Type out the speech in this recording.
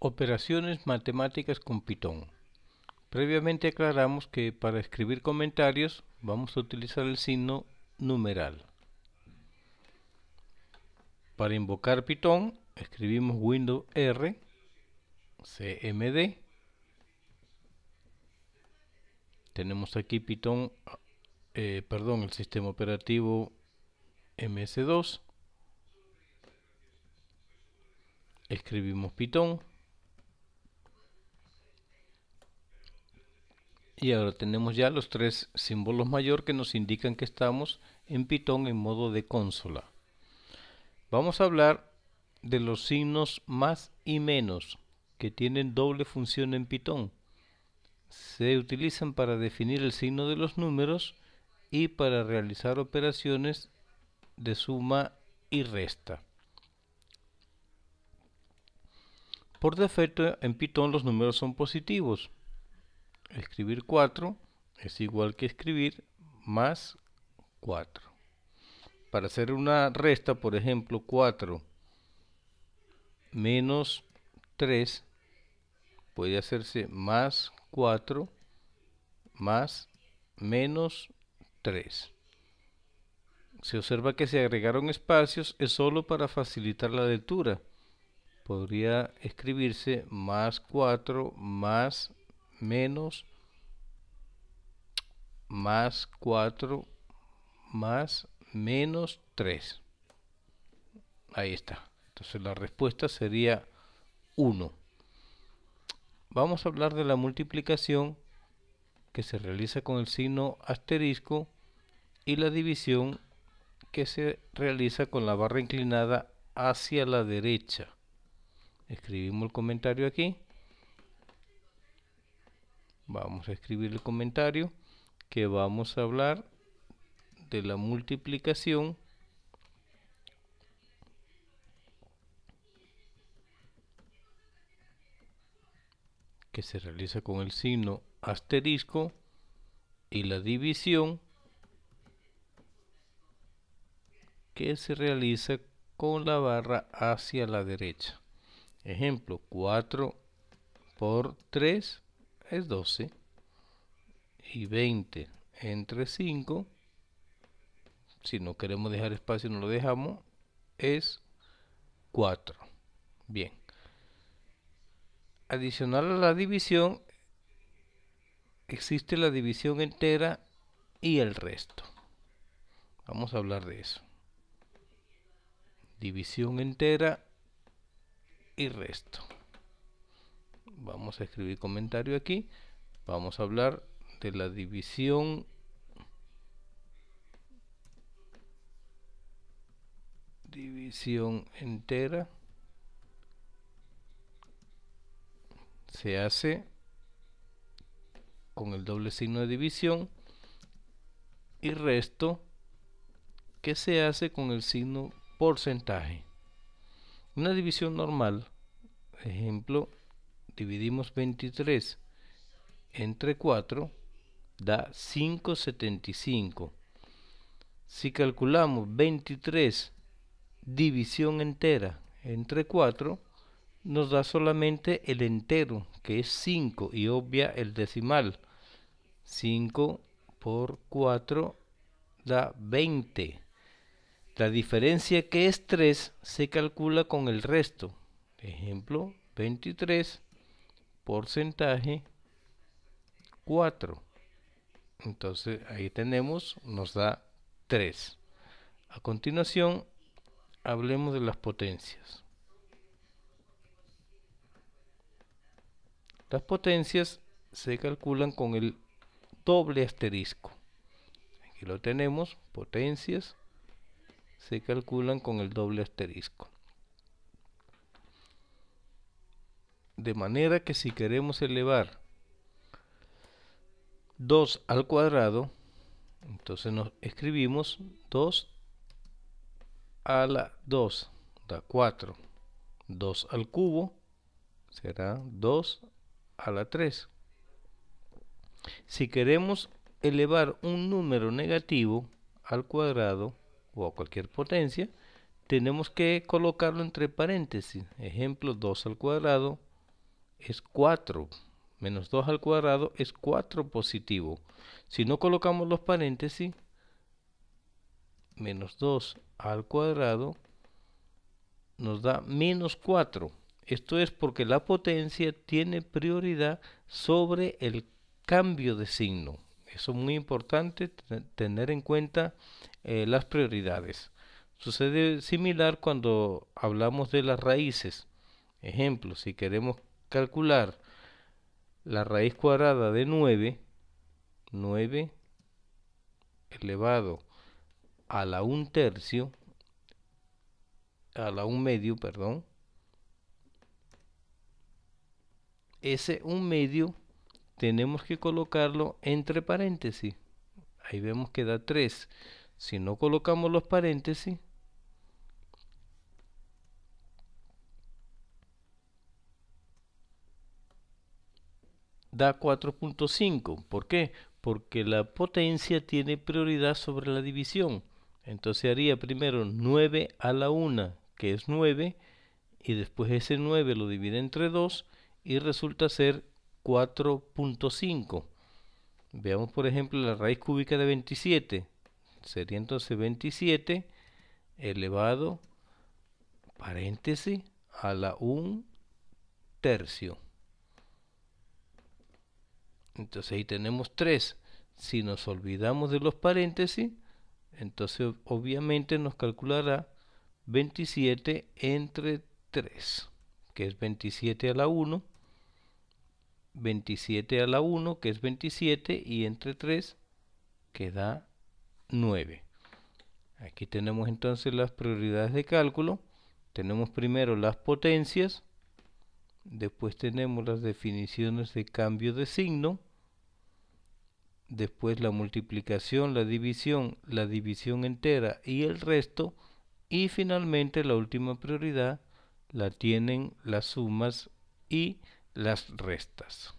Operaciones matemáticas con Python. Previamente aclaramos que para escribir comentarios vamos a utilizar el signo numeral. Para invocar Python escribimos Windows R CMD. Tenemos aquí Python, eh, perdón, el sistema operativo MS2. Escribimos Python Y ahora tenemos ya los tres símbolos mayor que nos indican que estamos en Python en modo de consola. Vamos a hablar de los signos más y menos que tienen doble función en Python. Se utilizan para definir el signo de los números y para realizar operaciones de suma y resta. Por defecto en Python los números son positivos, Escribir 4 es igual que escribir más 4. Para hacer una resta, por ejemplo, 4 menos 3 puede hacerse más 4 más menos 3. Se observa que se agregaron espacios, es solo para facilitar la lectura. Podría escribirse más 4 más menos más 4 más menos 3. Ahí está. Entonces la respuesta sería 1. Vamos a hablar de la multiplicación que se realiza con el signo asterisco y la división que se realiza con la barra inclinada hacia la derecha. Escribimos el comentario aquí. Vamos a escribir el comentario que vamos a hablar de la multiplicación que se realiza con el signo asterisco y la división que se realiza con la barra hacia la derecha. Ejemplo, 4 por 3 es 12 y 20 entre 5 si no queremos dejar espacio no lo dejamos es 4 bien adicional a la división existe la división entera y el resto vamos a hablar de eso división entera y resto vamos a escribir comentario aquí vamos a hablar de la división división entera se hace con el doble signo de división y resto que se hace con el signo porcentaje. Una división normal, ejemplo, dividimos 23 entre 4 da 575. Si calculamos 23 división entera entre 4, nos da solamente el entero, que es 5, y obvia el decimal. 5 por 4 da 20. La diferencia que es 3 se calcula con el resto. Ejemplo, 23 porcentaje 4. Entonces ahí tenemos, nos da 3. A continuación, hablemos de las potencias. Las potencias se calculan con el doble asterisco. Aquí lo tenemos, potencias se calculan con el doble asterisco. De manera que si queremos elevar 2 al cuadrado, entonces nos escribimos 2 a la 2 da 4. 2 al cubo será 2 a la 3. Si queremos elevar un número negativo al cuadrado o a cualquier potencia, tenemos que colocarlo entre paréntesis. Ejemplo, 2 al cuadrado es 4. Menos 2 al cuadrado es 4 positivo. Si no colocamos los paréntesis, menos 2 al cuadrado nos da menos 4. Esto es porque la potencia tiene prioridad sobre el cambio de signo. Eso es muy importante tener en cuenta eh, las prioridades. Sucede similar cuando hablamos de las raíces. Ejemplo, si queremos calcular la raíz cuadrada de 9, 9 elevado a la 1 tercio, a la 1 medio, perdón, ese 1 medio tenemos que colocarlo entre paréntesis. Ahí vemos que da 3. Si no colocamos los paréntesis, da 4.5. ¿Por qué? Porque la potencia tiene prioridad sobre la división. Entonces haría primero 9 a la 1, que es 9, y después ese 9 lo divide entre 2 y resulta ser 4.5. Veamos por ejemplo la raíz cúbica de 27. Sería entonces 27 elevado, paréntesis, a la 1 tercio. Entonces ahí tenemos 3. Si nos olvidamos de los paréntesis, entonces obviamente nos calculará 27 entre 3, que es 27 a la 1. 27 a la 1, que es 27, y entre 3, queda 9. Aquí tenemos entonces las prioridades de cálculo. Tenemos primero las potencias, después tenemos las definiciones de cambio de signo, después la multiplicación, la división, la división entera y el resto, y finalmente la última prioridad la tienen las sumas y las restas.